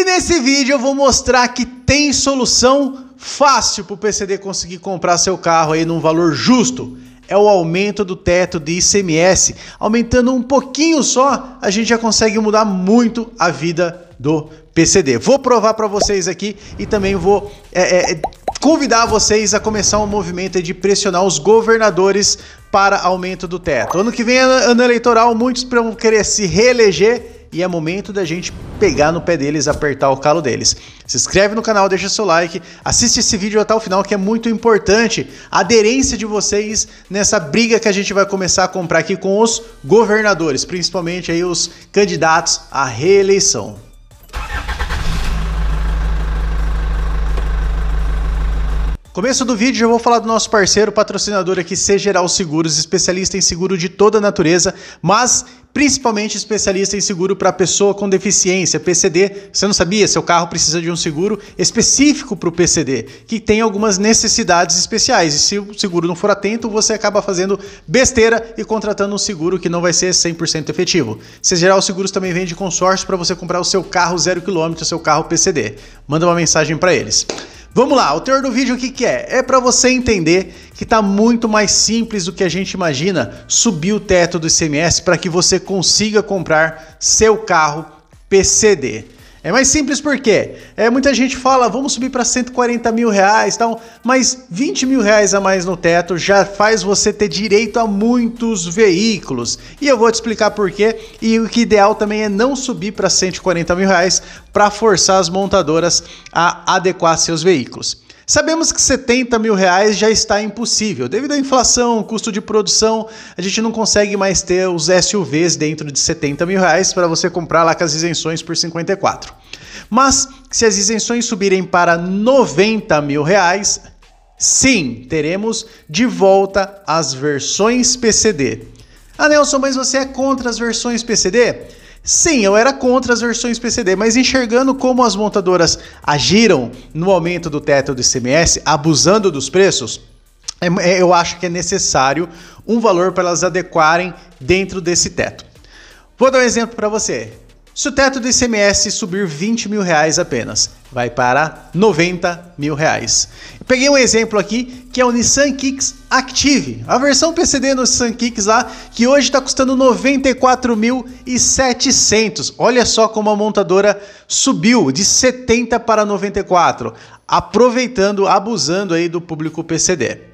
E nesse vídeo eu vou mostrar que tem solução fácil para o PCD conseguir comprar seu carro aí num valor justo. É o aumento do teto de ICMS. Aumentando um pouquinho só, a gente já consegue mudar muito a vida do PCD. Vou provar para vocês aqui e também vou é, é, convidar vocês a começar um movimento de pressionar os governadores para aumento do teto. Ano que vem é ano eleitoral, muitos vão querer se reeleger e é momento da gente pegar no pé deles, apertar o calo deles. Se inscreve no canal, deixa seu like, assiste esse vídeo até o final que é muito importante. A aderência de vocês nessa briga que a gente vai começar a comprar aqui com os governadores, principalmente aí os candidatos à reeleição. Começo do vídeo, eu vou falar do nosso parceiro patrocinador aqui, C Geral Seguros, especialista em seguro de toda natureza, mas principalmente especialista em seguro para pessoa com deficiência, PCD. Você não sabia? Seu carro precisa de um seguro específico para o PCD, que tem algumas necessidades especiais. E se o seguro não for atento, você acaba fazendo besteira e contratando um seguro que não vai ser 100% efetivo. C Geral Seguros também vende consórcio para você comprar o seu carro zero quilômetro, seu carro PCD. Manda uma mensagem para eles. Vamos lá, o teor do vídeo o que, que é? É para você entender que está muito mais simples do que a gente imagina subir o teto do ICMS para que você consiga comprar seu carro PCD. É mais simples porque é, muita gente fala, vamos subir para 140 mil reais, tal, mas 20 mil reais a mais no teto já faz você ter direito a muitos veículos. E eu vou te explicar por quê. E o que é ideal também é não subir para 140 mil reais para forçar as montadoras a adequar seus veículos. Sabemos que 70 mil reais já está impossível. Devido à inflação, custo de produção, a gente não consegue mais ter os SUVs dentro de 70 mil reais para você comprar lá com as isenções por 54. Mas se as isenções subirem para 90 mil reais, sim, teremos de volta as versões PCD. Ah, Nelson, mas você é contra as versões PCD? Sim, eu era contra as versões PCD, mas enxergando como as montadoras agiram no aumento do teto do ICMS, abusando dos preços, é, é, eu acho que é necessário um valor para elas adequarem dentro desse teto. Vou dar um exemplo para você. Se o teto do ICMS subir 20 mil reais apenas, vai para 90 mil reais. peguei um exemplo aqui que é o Nissan Kicks Active, a versão PCD do Nissan Kicks lá, que hoje está custando 94.700. Olha só como a montadora subiu de 70 para 94, aproveitando, abusando aí do público PCD.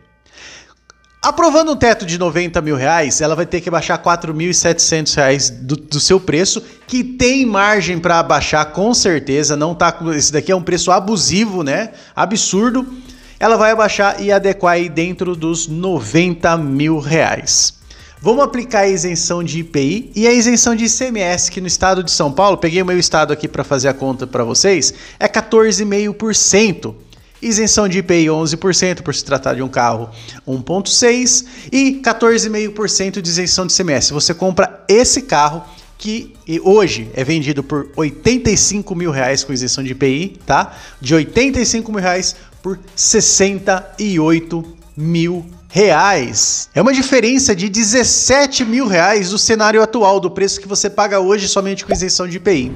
Aprovando um teto de 90 mil reais, ela vai ter que baixar 4.700 reais do, do, seu preço, que tem margem para abaixar com certeza. Não tá com esse daqui é um preço abusivo, né? Absurdo. Ela vai abaixar e adequar aí dentro dos 90 mil reais. Vamos aplicar a isenção de IPI e a isenção de ICMS, que no estado de São Paulo, peguei o meu estado aqui para fazer a conta para vocês, é 14,5% isenção de IPI 11% por se tratar de um carro 1.6 e 14,5% de isenção de CMS. Você compra esse carro que hoje é vendido por 85 mil reais com isenção de IPI, tá? De 85 mil reais por 68 mil reais. É uma diferença de 17 mil reais do cenário atual do preço que você paga hoje somente com isenção de IPI.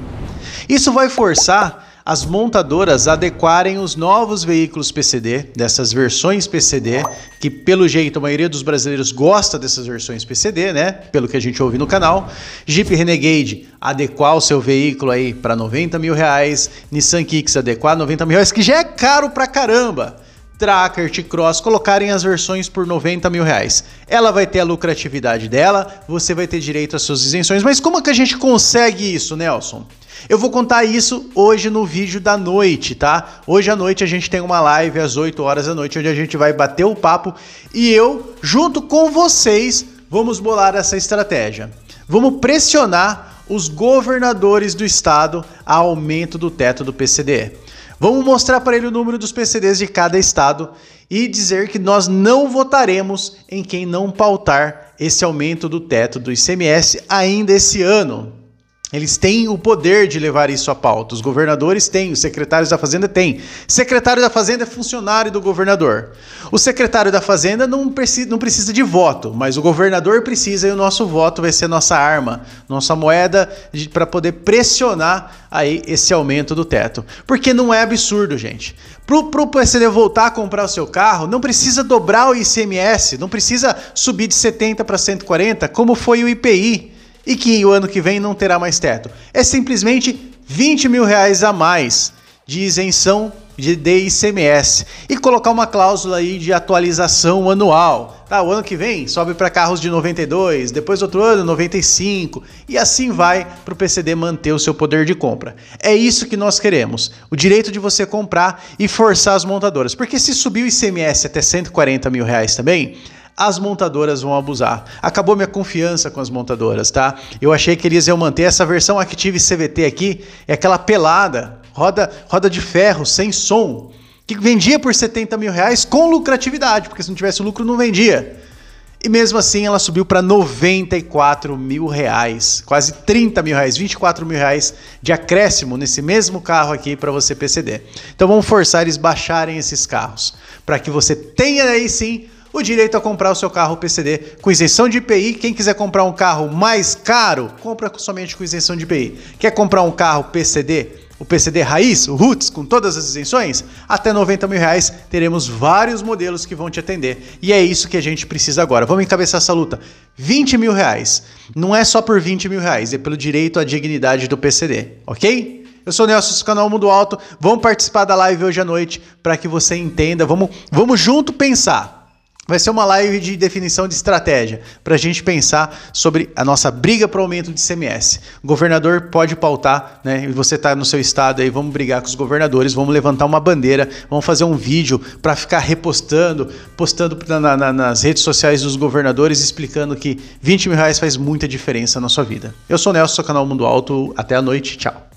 Isso vai forçar as montadoras adequarem os novos veículos PCD, dessas versões PCD, que pelo jeito a maioria dos brasileiros gosta dessas versões PCD, né? Pelo que a gente ouve no canal. Jeep Renegade, adequar o seu veículo aí para 90 mil reais. Nissan Kicks, adequar 90 mil reais, que já é caro pra caramba. Tracker e Cross colocarem as versões por 90 mil reais. Ela vai ter a lucratividade dela, você vai ter direito às suas isenções, mas como é que a gente consegue isso, Nelson? Eu vou contar isso hoje no vídeo da noite, tá? Hoje à noite a gente tem uma live às 8 horas da noite, onde a gente vai bater o papo e eu, junto com vocês, vamos bolar essa estratégia. Vamos pressionar os governadores do estado a aumento do teto do PCD. Vamos mostrar para ele o número dos PCDs de cada estado e dizer que nós não votaremos em quem não pautar esse aumento do teto do ICMS ainda esse ano. Eles têm o poder de levar isso à pauta. Os governadores têm, os secretários da Fazenda têm. Secretário da Fazenda é funcionário do governador. O secretário da Fazenda não precisa, não precisa de voto, mas o governador precisa e o nosso voto vai ser nossa arma, nossa moeda para poder pressionar aí esse aumento do teto. Porque não é absurdo, gente. Para o PSD voltar a comprar o seu carro, não precisa dobrar o ICMS, não precisa subir de 70 para 140, como foi o IPI e que o ano que vem não terá mais teto. É simplesmente 20 mil reais a mais de isenção de, ICMS e colocar uma cláusula aí de atualização anual. Tá, o ano que vem sobe para carros de 92, depois outro ano 95 e assim vai para o PCD manter o seu poder de compra. É isso que nós queremos, o direito de você comprar e forçar as montadoras, porque se subir o ICMS até 140 mil reais também, as montadoras vão abusar. Acabou minha confiança com as montadoras, tá? Eu achei que eles iam manter essa versão Active CVT aqui, é aquela pelada, roda, roda de ferro, sem som, que vendia por 70 mil reais com lucratividade, porque se não tivesse lucro não vendia. E mesmo assim ela subiu para 94 mil reais, quase 30 mil reais, 24 mil reais de acréscimo nesse mesmo carro aqui para você PCD. Então vamos forçar eles baixarem esses carros, para que você tenha aí sim o direito a comprar o seu carro PCD com isenção de IPI. Quem quiser comprar um carro mais caro, compra somente com isenção de IPI. Quer comprar um carro PCD? o PCD raiz, o Roots, com todas as isenções, até 90 mil reais teremos vários modelos que vão te atender. E é isso que a gente precisa agora. Vamos encabeçar essa luta. 20 mil reais. Não é só por 20 mil reais, é pelo direito à dignidade do PCD, ok? Eu sou o Nelson do canal é Mundo Alto. Vamos participar da live hoje à noite para que você entenda. Vamos, vamos junto pensar. Vai ser uma live de definição de estratégia para a gente pensar sobre a nossa briga para o aumento de CMS. O governador pode pautar, né? Você está no seu estado aí, vamos brigar com os governadores, vamos levantar uma bandeira, vamos fazer um vídeo para ficar repostando, postando na, na, nas redes sociais dos governadores explicando que 20 mil reais faz muita diferença na sua vida. Eu sou o Nelson, seu canal Mundo Alto. Até a noite, tchau.